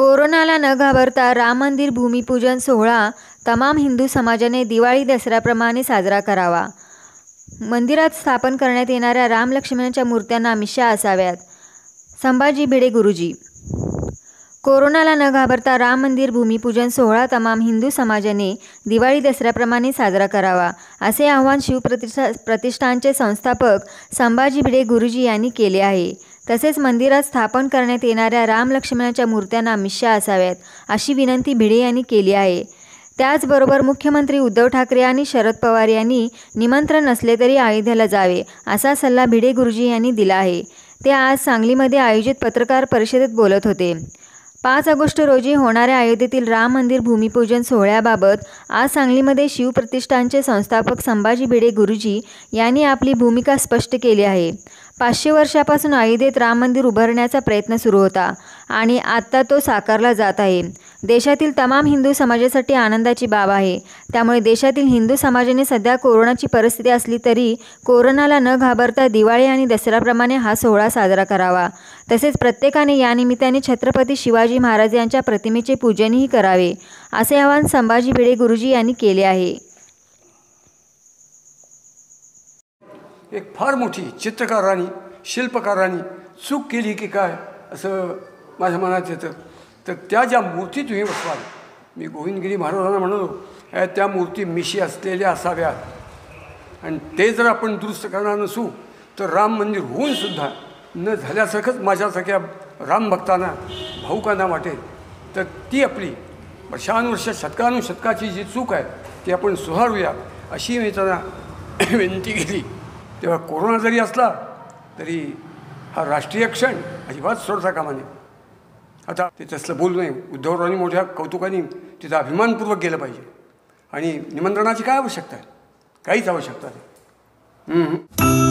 कोरोनाला न घाबरता राम मंदिर भूमिपूजन सोहळा तमाम हिंदू समाजाने दिवाळी दसऱ्याप्रमाणे साजरा करावा मंदिरात स्थापन करण्यात येणाऱ्या राम लक्ष्मणांच्या मूर्त्यांना मिशा असाव्यात संभाजी भिडे गुरुजी कोरोनाला न घाबरता राम मंदिर भूमिपूजन सोहळा तमाम हिंदू समाजाने दिवाळी दसऱ्याप्रमाणे साजरा करावा असे आवाहन शिवप्रतिष्ठा प्रतिष्ठानचे संस्थापक संभाजी भिडे गुरुजी यांनी केले आहे तसेच मंदिरात स्थापन करण्यात येणाऱ्या राम लक्ष्मणाच्या मूर्त्यांना मिश्या असाव्यात अशी विनंती भिडे यांनी केली आहे त्याचबरोबर मुख्यमंत्री उद्धव ठाकरे आणि शरद पवार यांनी निमंत्रण नसले तरी अयोध्येला जावे असा सल्ला भिडे गुरुजी यांनी दिला आहे ते आज सांगलीमध्ये आयोजित पत्रकार परिषदेत बोलत होते पाच ऑगस्ट रोजी होणाऱ्या अयोध्येतील राम मंदिर भूमिपूजन सोहळ्याबाबत आज सांगलीमध्ये शिवप्रतिष्ठानचे संस्थापक संभाजी भिडे गुरुजी यांनी आपली भूमिका स्पष्ट केली आहे पाचशे वर्षापासून अयोध्येत राम मंदिर उभारण्याचा प्रयत्न सुरू होता आणि आत्ता तो साकारला जात आहे देशातील तमाम हिंदू समाजासाठी आनंदाची बाब आहे त्यामुळे देशातील हिंदू समाजाने सध्या कोरोनाची परिस्थिती असली तरी कोरोनाला न घाबरता दिवाळी आणि दसऱ्याप्रमाणे हा सोहळा साजरा करावा तसेच प्रत्येकाने या निमित्ताने छत्रपती शिवाजी महाराज यांच्या प्रतिमेचे पूजनही करावे असे आवाहन संभाजी भिडे गुरुजी यांनी केले आहे एक फार मोठी चित्रकारांनी शिल्पकारांनी चूक केली की काय असं माझ्या मनात येतं तर त्या ज्या मूर्ती तुम्ही बसवाल मी गोविंदगिरी महाराजांना म्हणलो त्या मूर्ती मिशी असलेल्या असाव्यात आणि ते जर आपण दुरुस्त करणार नसू तर राम मंदिर होऊन सुद्धा न झाल्यासारखंच माझ्यासारख्या रामभक्तांना भाऊकांना वाटेल तर ती आपली वर्षानुवर्ष शतकानुशतकाची जी चूक आहे ती आपण सुधारूया अशी मी त्यांना विनंती केली तेव्हा कोरोना जरी असला तरी हा राष्ट्रीय क्षण अजिबात सोडता कामा नये आता ते तसलं बोलू नये उद्धवरावांनी मोठ्या कौतुकाने तिथं अभिमानपूर्वक गेलं पाहिजे आणि निमंत्रणाची काय आवश्यकता आहे काहीच आवश्यकता नाही